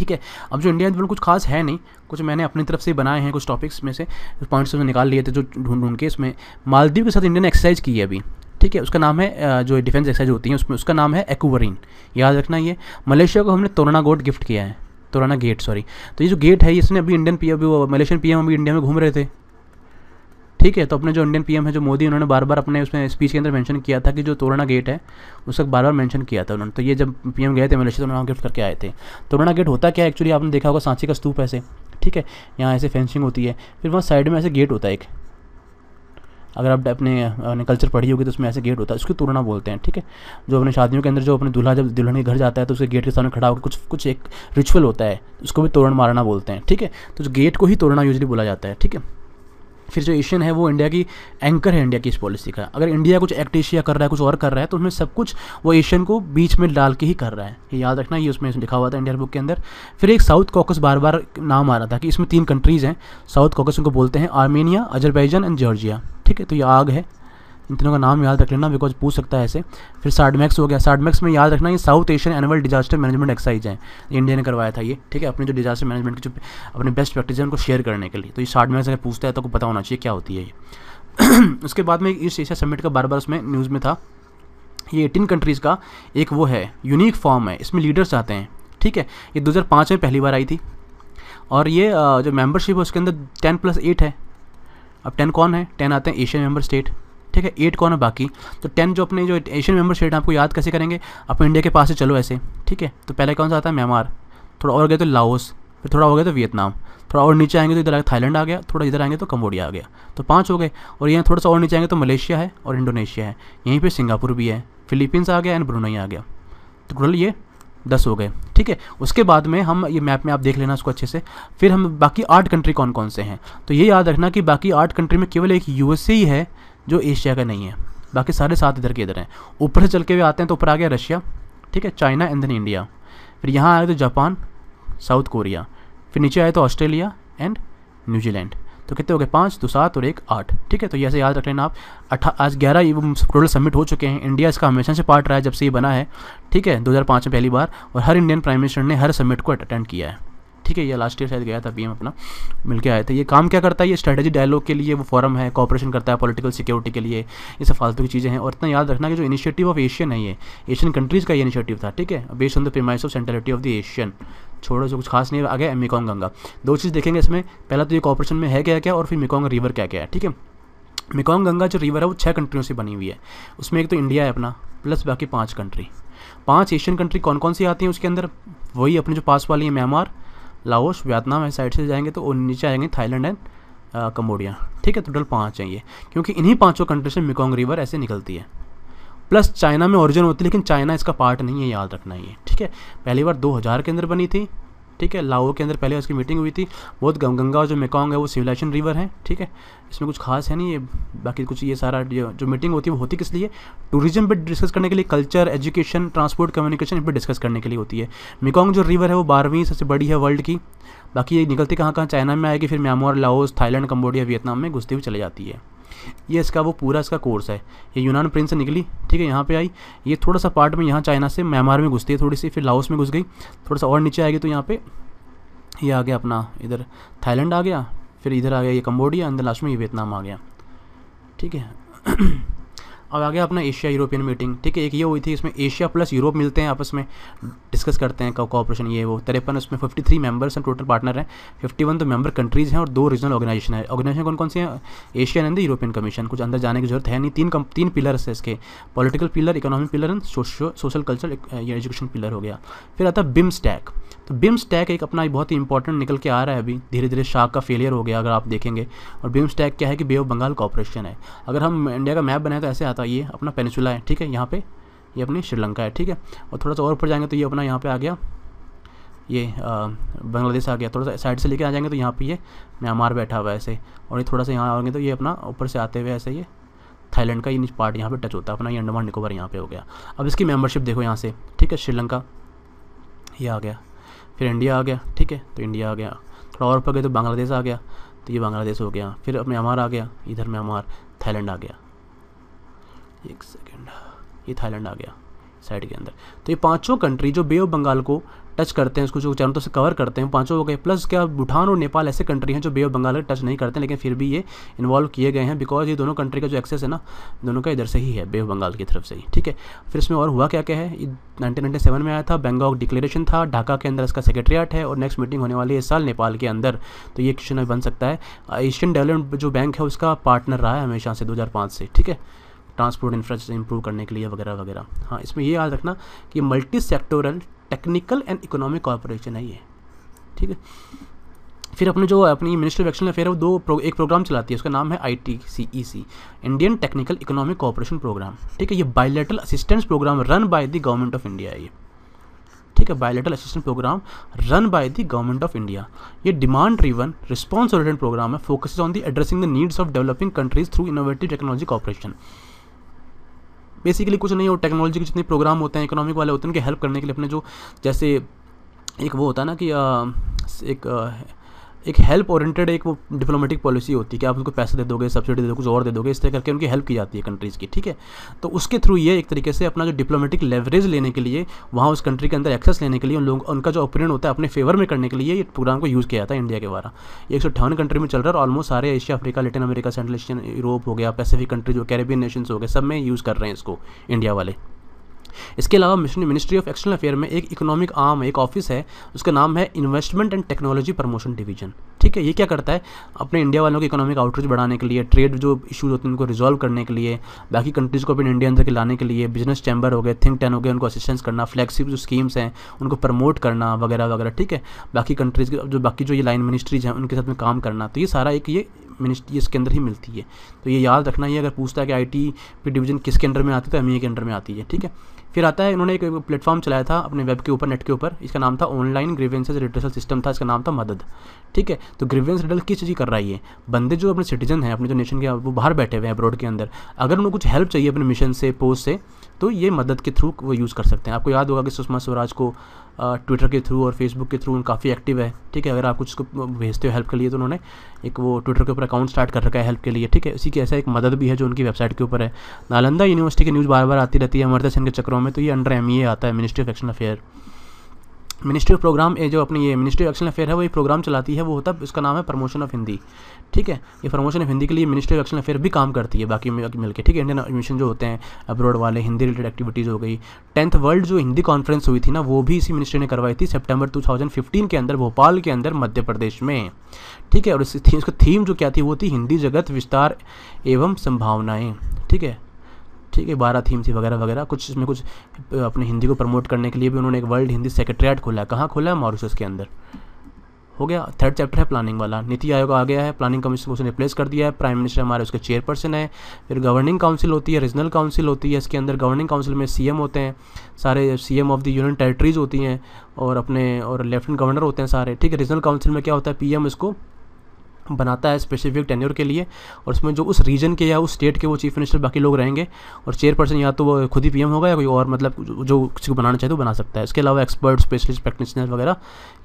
ठीक है अब जो इंडिया में कुछ खास है नहीं कुछ मैंने अपनी तरफ से बनाए हैं कुछ टॉपिक्स में से पॉइंट्स में निकाल लिए थे जो ढूंढ ढूंढ के इसमें मालदीव के साथ इंडिया ने एक्सरसाइज की है अभी ठीक है उसका नाम है जो डिफेंस एक्सरसाइज होती है उसमें उसका नाम है एक्वरीन याद रखना ये मलेशिया को हमने तोरना गोट गिफ्ट किया है तोराना गेट सॉरी तो ये जो गेट है इसने अभी इंडियन पी मलेशियन पी अभी इंडिया में घूम रहे थे ठीक है तो अपने जो इंडियन पीएम है जो मोदी उन्होंने बार बार अपने उसमें स्पीच के अंदर मेंशन किया था कि जो तोरणा गेट है उसका बार बार मेंशन किया था उन्होंने तो ये जब पीएम गए थे मलेशिया तो उन्होंने गिफ्ट करके आए थे तोरणा गेट होता क्या है एक्चुअली आपने देखा होगा सांची का स्तूप ऐसे ठीक है यहाँ ऐसे फेंसिंग होती है फिर वहाँ साइड में ऐसे गेट होता है एक अगर आप अपने कल्चर पढ़ी होगी तो उसमें ऐसे गेट होता है उसको तोड़ना बोलते हैं ठीक है जो अपने शादियों के अंदर जो अपने दूल्हा जब दुल्हन के घर जाता है तो उसके गेट के सामने खड़ा होकर कुछ कुछ एक रिचुअल होता है उसको भी तोड़ मारना बोलते हैं ठीक है तो गेट को ही तोड़ना यूजली बोला जाता है ठीक है फिर जो एशियन है वो इंडिया की एंकर है इंडिया की इस पॉलिसी का अगर इंडिया कुछ एक्ट एशिया कर रहा है कुछ और कर रहा है तो उसमें सब कुछ वो एशियन को बीच में डाल के ही कर रहा है ये याद रखना ये उसमें लिखा हुआ था इंडिया बुक के अंदर फिर एक साउथ कॉकस बार बार नाम आ रहा था कि इसमें तीन कंट्रीज़ हैं साउथ कॉकस उनको बोलते हैं आर्मेनिया अजरबैजन एंड जॉर्जिया ठीक है तो ये आग है इन तीनों का नाम याद रख लेना बिकॉज पूछ सकता है ऐसे फिर साडमैक्स हो गया साडमैक्स में याद रखना ये South Asian annual disaster management exercise है इंडिया ने करवाया था ये ठीक है अपने जो डिजास्टर मैनेजमेंट की जो अपने बेस्ट प्रैक्टिस है उनको शेयर करने के लिए तो ये साडमैक्स अगर पूछता है तो पता होना चाहिए क्या होती है ये उसके बाद में ईस्ट एशिया समिट का बार बार उसमें न्यूज़ में था ये एटीन कंट्रीज़ का एक वो है यूनिक फॉर्म है इसमें लीडर्स आते हैं ठीक है ये 2005 में पहली बार आई थी और ये जो मेंबरशिप है उसके अंदर 10 प्लस एट है अब 10 कौन है 10 आते हैं एशियन मेंबर स्टेट ठीक है एट कौन है बाकी तो टेन जो अपने जो एशियन मेंबर स्टेट आपको याद कैसे करेंगे आप इंडिया के पास से चलो ऐसे ठीक है तो पहले कौन सा आता है म्यांमार थोड़ा और गए तो लाओस फिर थोड़ा हो गया तो वियतनाम थोड़ा और नीचे आएंगे तो इधर थाईलैंड आ गया थोड़ा इधर आएंगे तो कंबोडिया आ गया तो पाँच हो गए और यहाँ थोड़ा सा और नीचे आएंगे तो मलेशिया है और इंडोनेशिया है यहीं पर सिंगापुर भी है फिलीपींस आ गया एंड ब्रुनई आ गया तो टोटल ये दस हो गए ठीक है उसके बाद में हम ये मैप में आप देख लेना उसको अच्छे से फिर हम बाकी आठ कंट्री कौन कौन से हैं तो ये याद रखना कि बाकी आठ कंट्री में केवल एक यूएसए ही है जो एशिया का नहीं है बाकी सारे सात इधर के इधर हैं ऊपर से चल के भी आते हैं तो ऊपर आ गया रशिया ठीक है चाइना एंड देन इंडिया फिर यहाँ आए तो जापान साउथ कोरिया फिर नीचे आए तो ऑस्ट्रेलिया एंड न्यूजीलैंड तो कितने हो गए पाँच तो सात और एक आठ ठीक है तो ऐसे याद रख लेना आप अठा आज ग्यारह टोटल सबमिट हो चुके हैं इंडिया इसका हमेशा से पार्ट रहा है जब से ये बना है ठीक है 2005 में पहली बार और हर इंडियन प्राइम मिनिस्टर ने हर सबमिट को अटेंड किया है ठीक है ये लास्ट ईयर शायद गया था पीएम अपना मिलके आए थे ये काम क्या करता है ये स्ट्रेटेजी डायलॉग के लिए वो फॉरम है कॉपरेशन करता है पॉलिटिकल सिक्योरिटी के लिए ये सब फालतू की चीज़ें हैं और इतना याद रखना कि जो इनिशिएटिव ऑफ एशियन है ये एशियन कंट्रीज़ का ये इनिशिएटिव था ठीक है based on the premise of centrality of the ASEAN छोड़ो जो कुछ खास नहीं आगे मिकोंग गंगा दो चीज़ देखेंगे इसमें पहला तो ये कॉपरेशन में है क्या क्या और फिर मिकोंग रिवर क्या क्या है ठीक है मिकोंग गंगा जो रिवर है वो छः कंट्रियों से बनी हुई है उसमें एक तो इंडिया है अपना प्लस बाकी पाँच कंट्री पांच एशियन कंट्री कौन कौन सी आती हैं उसके अंदर वही अपने जो पास वाली है म्यांमार लाओस वियतनाम इस साइड से जाएंगे तो नीचे आएंगे थाईलैंड एंड कम्बोडिया ठीक है टोटल पाँच हैं ये क्योंकि इन्हीं पाँचों कंट्री से मिकोंग रिवर ऐसे निकलती है प्लस चाइना में ओरिजिन होती है लेकिन चाइना इसका पार्ट नहीं है याद रखना ये ठीक है पहली बार 2000 के अंदर बनी थी ठीक है लाओ के अंदर पहले उसकी मीटिंग हुई थी बहुत गंगा जो मेकॉन्ग है वो सिविलाइजेशन रिवर है ठीक है इसमें कुछ खास है नहीं ये बाकी कुछ ये सारा जो मीटिंग होती है वो होती किस लिए टूरिज्म पर डिस्कस करने के लिए कल्चर एजुकेशन ट्रांसपोर्ट कम्युनिकेशन इन पर डिस्कस करने के लिए होती है मेकॉन्ग जो रिवर है वो बारहवीं सबसे बड़ी है वर्ल्ड की बाकी ये निकलती कहाँ कहाँ चाइना में आएगी फिर Myanmar Laos Thailand Cambodia Vietnam में घुसती हुई चली जाती है ये इसका वो पूरा इसका कोर्स है ये यूनान प्रिंस से निकली ठीक है यहाँ पे आई ये थोड़ा सा पार्ट में यहाँ चाइना से म्यांमार में घुसती है थोड़ी सी फिर लाओस में घुस गई थोड़ा सा और नीचे आएगी तो यहाँ पर ये आ गया अपना इधर थाईलैंड आ गया फिर इधर आ गया ये कम्बोडिया अंदर लास्ट में ये वियतनाम आ गया ठीक है अब आ गया अपना एशिया यूरोपियन मीटिंग ठीक है एक ये हुई थी इसमें एशिया प्लस यूरोप मिलते हैं आपस में डिस्कस करते हैं कॉपरेशन ये वो तिरपन उसमें फिफ्टी थ्री मेम्बर्स हैं टोटल पार्टनर हैं फिफ्टी वन तो मेंबर कंट्रीज़ हैं और दो रीजनल ऑर्गेनाइजेशन है ऑर्गेनाइजेशन कौन कौन सी हैं एशिया एंड यूरोपियन कमीशन कुछ अंदर जाने की जरूरत है नहीं तीन तीन पिलर्स है इसके political pillar economic pillar and social culture education pillar हो गया फिर आता है बिम्स टैक तो बिम्स टैक एक अपना बहुत ही इंपॉर्टेंट निकल के आ रहा है अभी धीरे धीरे शाह का फेलियर हो गया अगर आप देखेंगे और बिम्स टैक क्या है कि बे ऑफ बंगाल कॉपरेशन है अगर हम इंडिया का मैप बनाए तो ऐसे आता था ये अपना पेनिसुला है ठीक है यहाँ पे ये अपनी श्रीलंका है ठीक है और थोड़ा सा और ऊपर जाएंगे तो ये अपना यहाँ पे आ गया ये बांग्लादेश आ गया थोड़ा सा साइड से लेके आ जाएंगे तो यहाँ पे ये म्यांमार बैठा हुआ है ऐसे और ये थोड़ा सा यहाँ आएंगे तो ये अपना ऊपर से आते हुए ऐसे ये थाईलैंड का ये पार्ट यहाँ पर टच होता है अपना ये अंडमान निकोबार यहाँ पर हो गया अब इसकी मेम्बरशिप देखो यहाँ से ठीक है श्रीलंका ये आ गया फिर इंडिया आ गया ठीक है तो इंडिया आ गया थोड़ा और ऊपर गए तो बांग्लादेश आ गया तो ये बांग्लादेश हो गया फिर म्यांमार आ गया इधर म्यांमार थाईलैंड आ गया एक सेकेंड ये थाईलैंड आ गया साइड के अंदर तो ये पांचों कंट्री जो बे ऑफ बंगाल को टच करते हैं उसको जो चारों तरफ तो से कवर करते हैं पांचों हो गए प्लस क्या भूटान और नेपाल ऐसे कंट्री हैं जो बे ऑफ बंगाल का टच नहीं करते लेकिन फिर भी ये इन्वॉल्व किए गए हैं बिकॉज ये दोनों कंट्री का जो एक्सेस है ना दोनों का इधर से ही है बे ऑफ बंगाल की तरफ से ही ठीक है फिर इसमें और हुआ क्या क्या है नाइनटीन में आया था बैंगॉक डिक्लेरेशन था ढाका के अंदर इसका सेक्रेटरीट है और नेक्स्ट मीटिंग होने वाली है इस साल नेपाल के अंदर तो ये क्वेश्चन बन सकता है एशियन डेवलपमेंट जो बैंक है उसका पार्टनर रहा है हमेशा से दो से ठीक है ट्रांसपोर्ट इंफ्रास्ट्रक्चर इंप्रूव करने के लिए वगैरह वगैरह हाँ इसमें ये याद रखना कि multi sectoral technical and economic corporation है ये ठीक है फिर अपने जो अपनी मिनिस्ट्री ऑफ एक्शन अफेयर है वो दो प्रो, एक प्रोग्राम चलाती है उसका नाम है I T C E C Indian technical economic cooperation programme ठीक है ये bilateral assistance programme run by the government of India है ये ठीक है bilateral assistance programme run by the government of India ये demand driven response oriented programme है focus on the addressing the needs of developing countries through innovative technology cooperation basically कुछ नहीं हो technology के जितने प्रोग्राम होते हैं इकोनॉमिक वाले होते हैं उनके हेल्प करने के लिए अपने जो जैसे एक वो होता है ना कि आ, एक आ, एक हेल्प ओरिएंटेड एक वो डिप्लोमेटिक पॉलिसी होती है कि आप उनको पैसे दे दोगे सब्सिडी दे दोगे कुछ और दे दोगे इस तरह करके उनकी हेल्प की जाती है कंट्रीज़ की ठीक है तो उसके थ्रू ये एक तरीके से अपना जो डिप्लोमेटिक लेवरेज लेने के लिए वहाँ उस कंट्री के अंदर एक्सेस लेने के लिए उन लोग उनका जो ओपिनियन होता है अपने फेवर में करने के लिए ये प्रोग्राम को यूज़ किया जाता है इंडिया के द्वारा एक सौ कंट्री में चल रहा है ऑलमोस्ट सारे Asia Africa Latin America central Asian Europe हो गया पैसिफिक कंट्री जो कैरेबियन नेशन हो गए सब में यूज़ कर रहे हैं इसको इंडिया वाले इसके अलावा मिनिस्ट्री ऑफ एक्सटर्नल अफेयर में एक इकोनॉमिक आर्म एक ऑफिस है उसका नाम है investment and technology promotion division ठीक है ये क्या करता है अपने इंडिया वालों के इकोनॉमिक आउटरीच बढ़ाने के लिए ट्रेड जो इशूज़ होते हैं उनको रिजॉल्व करने के लिए बाकी कंट्रीज़ को अपने इंडिया अंदर के लाने के लिए बिजनेस चैम्बर हो गए थिंक टैन हो गए उनको असिस्टेंस करना फ्लैगशिप जो स्कीम्स हैं उनको प्रमोट करना वगैरह वगैरह ठीक है बाकी कंट्रीज़ जो बाकी जो ये लाइन मिनिस्ट्रीज हैं उनके साथ में काम करना तो ये सारा एक ये मिनिस्ट्री इसके अंदर ही मिलती है तो ये याद रखना ही अगर पूछता है कि आई टी डिवीज़न किसके अंडर में आती है तो एम के अंडर में आती है ठीक है फिर आता है इन्होंने एक प्लेटफॉर्म चलाया था अपने वेब के ऊपर नेट के ऊपर इसका नाम था ऑनलाइन ग्रीवेंसेज रिड्रेसल सिस्टम था इसका नाम था मदद ठीक है तो ग्रीवेंस रिडल किस चीज़ की कर रहा है बंदे जो अपने सिटीजन हैं अपने जो नेशन के वो बाहर बैठे हुए हैं अब्रॉड के अंदर अगर उन्हें कुछ हेल्प चाहिए अपने मिशन से पोस्ट से तो ये मदद के थ्रू वो यूज़ कर सकते हैं आपको याद होगा कि सुषमा स्वराज को ट्विटर के थ्रू और फेसबुक के थ्रू काफ़ी एक्टिव है ठीक है अगर आप कुछ को भेजते हो हेल्प के लिए तो उन्होंने एक वो ट्विटर के ऊपर अकाउंट स्टार्ट कर रखा है हेल्प के लिए ठीक है उसी की ऐसा एक मदद भी है जो उनकी वेबसाइट के ऊपर है नालंदा यूनिवर्सिटी की न्यूज़ बार बार आती रहती है अमरदर्शन सेन के चक्रों में तो ये अंडर एम e आता है ministry of action affair ministry of programme ये जो अपनी ये मिनिस्ट्री ऑफ एक्शन अफेयर है वो ये प्रोग्राम चलाती है वो होता है उसका नाम है प्रमोशन ऑफ हिंदी ठीक है ये प्रमोशन ऑफ हिंदी के लिए मिनिस्ट्री ऑफ एक्शन अफेयर भी काम करती है बाकी मिलकर ठीक है इंडियन एडमिशन जो होते हैं अब्रॉड वाले हिंदी रिलेटेड एक्टिविटीज़ हो गई टेंथ वर्ल्ड जो हिंदी कॉन्फ्रेंस हुई थी ना वो भी इसी मिनिस्ट्री ने करवाई थी सेप्टेम्बर टू के अंदर भोपाल के अंदर मध्य प्रदेश में ठीक है और इसकी इसका थीम जो क्या थी वो थी हिंदी जगत विस्तार एवं संभावनाएँ ठीक है ठीक है बारह थीम थी वगैरह वगैरह कुछ इसमें कुछ अपने हिंदी को प्रमोट करने के लिए भी उन्होंने एक वर्ल्ड हिंदी सेक्रेटरीट खोला है कहाँ खोला है मॉरिशस के अंदर हो गया थर्ड चैप्टर है प्लानिंग वाला नीति आयोग आ गया है प्लानिंग कमीशन को उसने रिप्लेस कर दिया है प्राइम मिनिस्टर हमारे उसके चेयरपर्सन है फिर गवर्निंग काउंसिल होती है रीजनल काउंसिल होती है इसके अंदर गवर्निंग काउंसिल में सीएम होते हैं सारे CM of the union territories होती हैं और अपने और लेफ्टिनेंट गवर्नर होते हैं सारे ठीक है रीजनल काउंसिल में क्या होता है पी इसको बनाता है स्पेसिफिक टेन्योर के लिए और उसमें जो उस रीजन के या उस स्टेट के वो चीफ मिनिस्टर बाकी लोग रहेंगे और चेयरपर्सन या तो वो खुद ही पीएम होगा या कोई और मतलब जो किसी को बनाना चाहे तो बना सकता है इसके अलावा एक्सपर्ट स्पेशलिस्ट प्रैक्टिशनर वगैरह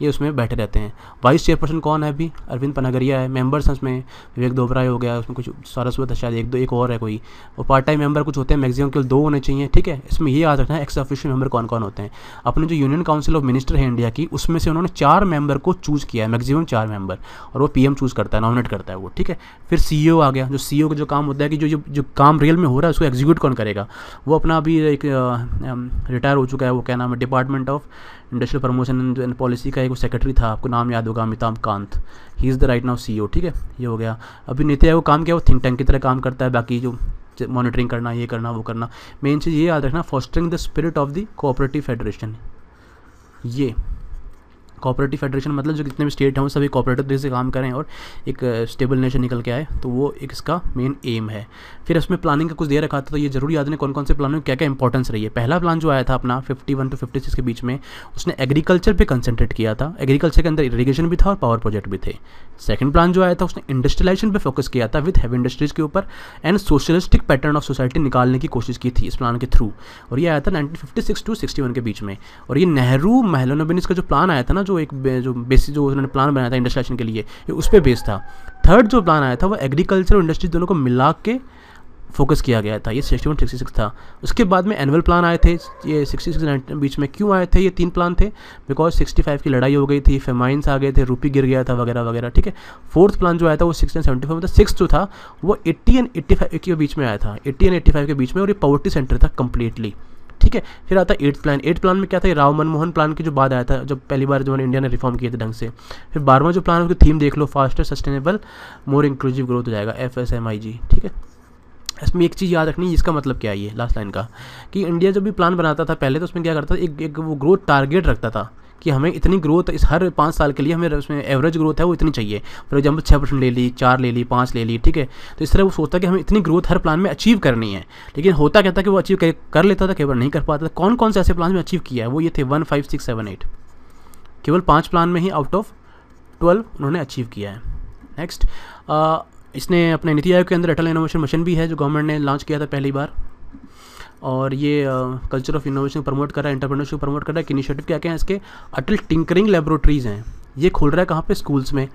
ये उसमें बैठे रहते हैं वाइस चेयरपर्सन कौन है अभी अरविंद पनगरिया है मेम्बर्स हैं उसमें विवेक दोबराय हो गया उसमें कुछ सारस्वत है शायद एक दो एक और है कोई और पार्ट टाइम मेबर कुछ होते हैं मैगजिमम केवल दो होने चाहिए ठीक है इसमें ये याद रखना है एक्स ऑफिशियल मेबर कौन कौन होते हैं अपने जो यूनियन काउंसिल ऑफ मिनिस्टर है इंडिया की उसमें से उन्होंने चार मेम्बर को चूज़ किया है मैक्सिमम चार मेंबर और वो पी चूज़ कर करता है नॉमिनेट करता है वो ठीक है फिर सी e आ गया जो सी e का जो काम होता है कि जो जो, जो काम रियल में हो रहा है उसको एग्जीक्यूट कौन करेगा वो अपना अभी एक रिटायर हो चुका है वो क्या नाम है department of industrial promotion and policy का एक सेक्रेटरी था आपको नाम याद होगा Amitabh Kant he is the right now C ठीक है ये हो गया अभी नीति आयोग काम क्या वो थिंक टैंक की तरह काम करता है बाकी जो मॉनिटरिंग करना ये करना वो करना मेन चीज़ ये याद रखना fostering the spirit of the cooperative federation ये कॉपरेटिव फेडरेशन मतलब जो जितने भी स्टेट हैं वो सभी कॉपरेटिव तरीके से काम करें और एक स्टेबल नेशन निकल के आए तो वो एक इसका मेन एम है फिर इसमें प्लानिंग का कुछ दे रखा था तो ये जरूर याद ने कौन कौन से प्लानों में क्या क्या इंपॉर्टेंस रही है पहला प्लान जो आया था अपना fifty one to fifty six के बीच में उसने एग्रीकल्चर पर कंसनट्रेट किया था एग्रीकल्चर के अंदर इरीगेशन भी था और पावर प्रोजेक्ट भी थे सेकंड प्लान जो आया था उसने इंडस्ट्रियलाइजेशन पर फोकस किया था विद हैवी इंडस्ट्रीज के ऊपर and socialistic pattern of society निकालने की कोशिश की थी इस प्लान के थ्रू और ये आया था 1956 टू 61 के बीच में और ये नेहरू महलोनोबिनिस का जो प्लान आया था ना जो एक जो बेसिक जो उन्होंने प्लान बनाया था इंडस्ट्रियलाइजेशन के लिए उस पर बेस था थर्ड जो प्लान आया था वो एग्रीकल्चर और इंडस्ट्री दोनों को मिला के फोकस किया गया था ये सिक्सटी वन सिक्सटी सिक्स था उसके बाद में एनुअल प्लान आए थे ये सिक्सटी सिक्स नाइन बीच में क्यों आए थे ये तीन प्लान थे बिकॉज सिक्सटी फाइव की लड़ाई हो गई थी फेमाइंस आ गए थे रूपी गिर गया था वगैरह वगैरह ठीक है फोर्थ प्लान जो आया था वो सिक्सटी सेवेंटी फाइव मतलब सिक्स जो था वो एट्टी एंड एट्टी फाइव के बीच में आया था एट्टी एंड एट्टी फाइव के बीच में और ये पॉवर्टी सेंटर था कंप्लीटली ठीक है फिर आता है एट्थ प्लान एट प्लान में क्या था राव मनमोहन प्लान के जो बाद आया था जब पहली बार जो इंडिया ने रिफॉर्म किए थे ढंग से फिर बारहवां जो प्लान उसकी थीम देख लो faster sustainable more inclusive growth हो जाएगा F S M I G ठीक है इसमें एक चीज़ याद रखनी है इसका मतलब क्या है ये लास्ट लाइन का कि इंडिया जब भी प्लान बनाता था पहले तो उसमें क्या करता था एक एक वो ग्रोथ टारगेट रखता था कि हमें इतनी ग्रोथ इस हर पाँच साल के लिए हमें उसमें एवरेज ग्रोथ है वो इतनी चाहिए फॉर एग्जाम्पल छः परसेंट ले ली चार ले ली पाँच ले ली ठीक है तो इस तरह वो सोचता कि हमें इतनी ग्रोथ हर प्लान में अचीव करनी है लेकिन होता क्या था कि वो अचीव कर, कर लेता था केवल नहीं कर पाता था कौन कौन से ऐसे प्लान में अचीव किया है वो ये थे one five six seven eight केवल पाँच प्लान में ही आउट ऑफ ट्वेल्व उन्होंने अचीव किया है नेक्स्ट इसने अपने नीति आयोग के अंदर अटल इनोवेशन मिशन भी है जो गवर्नमेंट ने लॉन्च किया था पहली बार और ये कल्चर ऑफ इनोवेशन प्रमोट कर रहा है एंटरप्रेन्योरशिप प्रमोट कर रहा है इनिशिएटिव क्या क्या है इसके अटल टिंकरिंग लेबोरेटरीज़ हैं ये खोल रहा है कहाँ पे स्कूल्स में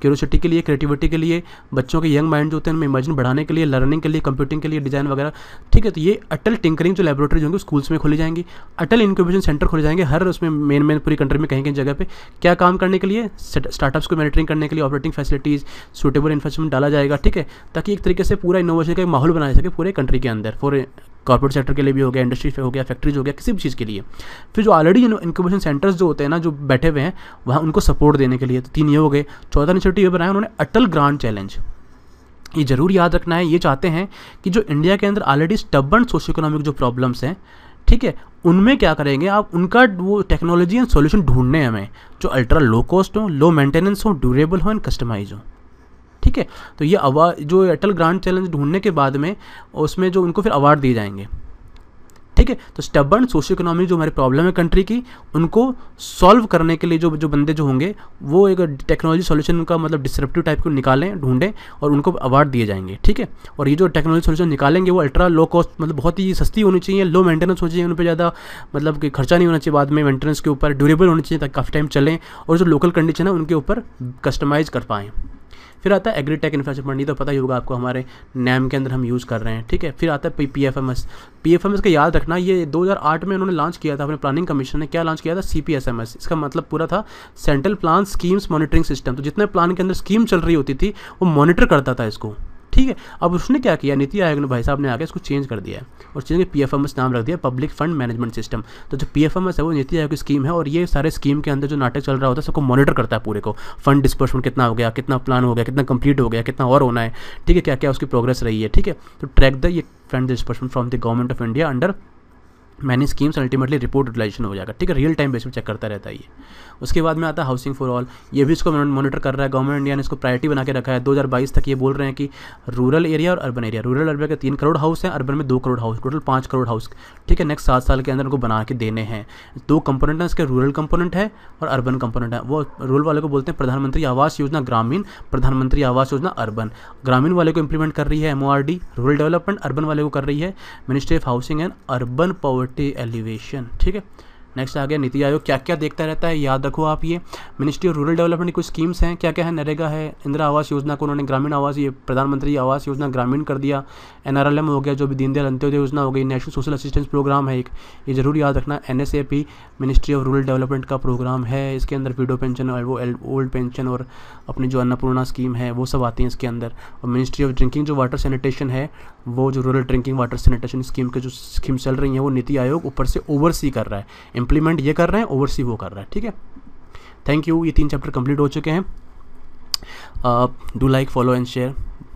क्यूरोसिटी के लिए क्रिएटिविटी के लिए बच्चों के यंग माइंड जो होते हैं उनमें इमेजिन बढ़ाने के लिए लर्निंग के लिए कंप्यूटिंग के लिए डिज़ाइन वगैरह ठीक है तो ये अटल टिंकरिंग जो लेबोरेटरीज होंगी स्कूल्स में खोली जाएंगी अटल इंक्यूबेशन सेंटर खोले जाएंगे हर उसमें मेन मेन पूरी कंट्री में कहीं कहीं जगह पर क्या काम करने के लिए स्टार्टअप्स को मॉनिटरिंग करने के लिए ऑपरेटिंग फैसिलिटीज़ सुटेबल इन्फ्रास्ट्रक्चर डाला जाएगा ठीक है ताकि एक तरीके से पूरा इनोवेशन का एक माहौल बनाया सके पूरे कंट्री के अंदर फॉर कॉर्पोरेट सेक्टर के लिए भी हो गया इंडस्ट्रीज पे हो गया फैक्ट्रीज हो गया किसी भी चीज़ के लिए फिर जो ऑलरेडी इंक्यूबेशन सेंटर्स जो होते हैं ना जो बैठे हुए हैं वहाँ उनको सपोर्ट देने के लिए तो तीन ये हो गए चौथा इनिशिएटिव ये बनाया उन्होंने अटल ग्रांड चैलेंज ये ज़रूर याद रखना है ये चाहते हैं कि जो इंडिया के अंदर ऑलरेडी स्टबन सोशो इकोनॉमिक जो प्रॉब्लम्स हैं ठीक है उनमें क्या करेंगे आप उनका वो टेक्नोलॉजी एंड सोल्यूशन ढूंढने हमें जो अल्ट्रा लो कॉस्ट हो लो मेंटेनेंस हो ड्यूरेबल हो एंड कस्टमाइज हो ठीक है तो ये अवार्ड जो अटल ग्रांड चैलेंज ढूंढने के बाद में उसमें जो उनको फिर अवार्ड दिए जाएंगे ठीक है तो स्टबर्न सोशो इकोनॉमिक जो हमारी प्रॉब्लम है कंट्री की उनको सॉल्व करने के लिए जो जो बंदे जो होंगे वो एक टेक्नोलॉजी सोल्यूशन का मतलब डिसरप्टिव टाइप को निकालें ढूंढें और उनको अवार्ड दिए जाएंगे ठीक है और ये जो टेक्नोलॉजी सोल्यूशन निकालेंगे वो अल्ट्रा लो कॉस्ट मतलब बहुत ही सस्ती होनी चाहिए लो मेंटेनेंस होनी चाहिए उन पर ज़्यादा मतलब कि खर्चा नहीं होना चाहिए बाद में मेंटेनेंस के ऊपर ड्यूरेबल होनी चाहिए ताकि काफ़ी टाइम चलें और जो लोकल कंडीशन है उनके ऊपर कस्टमाइज़ कर पाएँ फिर आता है एग्रीटेक इंफ्रास्ट्रक्चर फंड ये तो पता ही होगा आपको हमारे नैम के अंदर हम यूज़ कर रहे हैं ठीक है फिर आता है P P F M S P F M इसका याद रखना ये 2008 में उन्होंने लॉन्च किया था अपने प्लानिंग कमीशन ने क्या लॉन्च किया था C P S M S इसका मतलब पूरा था central plan schemes monitoring system तो जितने प्लान के अंदर स्कीम चल रही होती थी वो मॉनिटर करता था इसको ठीक है अब उसने क्या किया नीति आयोग ने भाई साहब ने आके इसको चेंज कर दिया है और चेंज पी एफ नाम रख दिया पब्लिक फंड मैनेजमेंट सिस्टम तो जो पी एफ है वो नीति आयोग की स्कीम है और ये सारे स्कीम के अंदर जो नाटक चल रहा होता है सबको मॉनिटर करता है पूरे को फंड डिस्पर्समेंट कितना हो गया कितना प्लान हो गया कितना कंप्लीट हो गया कितना और होना है ठीक है क्या क्या उसकी प्रोग्रेस रही है ठीक है तो ट्रैक द ये fund disbursement from the government of India under many schemes ultimately report utilisation हो जाएगा ठीक है रियल टाइम बेस पर चेक करता रहता है ये उसके बाद में आता है हाउसिंग फॉर ऑल ये भी इसको मॉनिटर कर रहा है गवर्नमेंट इंडिया ने इसको प्रायोरिटी बना के रखा है 2022 तक ये बोल रहे हैं कि रूरल एरिया और अर्बन एरिया रूरल एरिया के तीन करोड़ हाउस हैं अर्बन में दो करोड़ हाउस टोटल पाँच करोड़ हाउस ठीक है नेक्स्ट सात साल के अंदर उनको बना के देने हैं दो कंपोनेंट हैं इसके रूरल कंपोनेंट है और अर्बन कंपोनेंट है वो रूरल वाले को बोलते हैं प्रधानमंत्री आवास योजना ग्रामीण प्रधानमंत्री आवास योजना अर्बन ग्रामीण वाले को इंप्लीमेंट कर रही है एम रूरल डेवलपमेंट अर्बन वाले को कर रही है ministry of housing and urban poverty alleviation ठीक है नेक्स्ट आ गया नीति आयोग क्या क्या देखता रहता है याद रखो आप ये मिनिस्ट्री ऑफ रूरल डेवलपमेंट की कुछ स्कीम्स हैं क्या क्या है नरेगा है इंदिरा आवास योजना को उन्होंने ग्रामीण आवास ये प्रधानमंत्री आवास योजना ग्रामीण कर दिया एन हो गया जो भी दीनदयाल अंत्योदय योजना हो गई नेशनल सोशल असिस्टेंस प्रोग्राम है एक ये जरूर याद रखना an ministry of rural development का प्रोग्राम है इसके अंदर विडो पेंशन और वो ओल्ड पेंशन और अपनी जो अन्नपूर्णा स्कीम है वो सब आती हैं इसके अंदर और मिनिस्ट्री ऑफ ड्रिंकिंग जो वाटर सैनिटेशन है वो जो rural drinking water sanitation scheme के जो स्कीम चल रही हैं वो नीति आयोग ऊपर से ओवरसी कर रहा है इम्प्लीमेंट ये कर रहे हैं ओवरसी वो कर रहा है ठीक है थैंक यू ये तीन चैप्टर कंप्लीट हो चुके हैं do like follow and share